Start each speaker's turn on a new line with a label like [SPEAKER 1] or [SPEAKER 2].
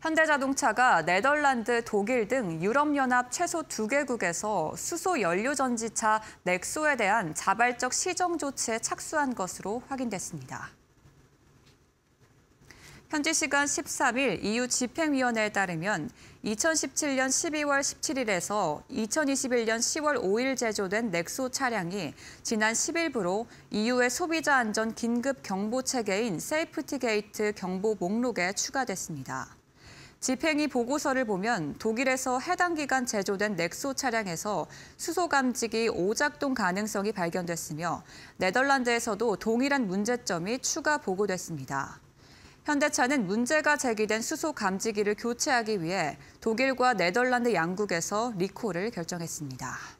[SPEAKER 1] 현대자동차가 네덜란드, 독일 등 유럽연합 최소 두개국에서 수소연료전지차 넥소에 대한 자발적 시정 조치에 착수한 것으로 확인됐습니다. 현지 시간 13일 EU 집행위원회에 따르면 2017년 12월 17일에서 2021년 10월 5일 제조된 넥소 차량이 지난 10일부로 EU의 소비자 안전 긴급 경보 체계인 세이프티 게이트 경보 목록에 추가됐습니다. 집행위 보고서를 보면 독일에서 해당 기간 제조된 넥소 차량에서 수소 감지기 오작동 가능성이 발견됐으며 네덜란드에서도 동일한 문제점이 추가 보고됐습니다. 현대차는 문제가 제기된 수소 감지기를 교체하기 위해 독일과 네덜란드 양국에서 리콜을 결정했습니다.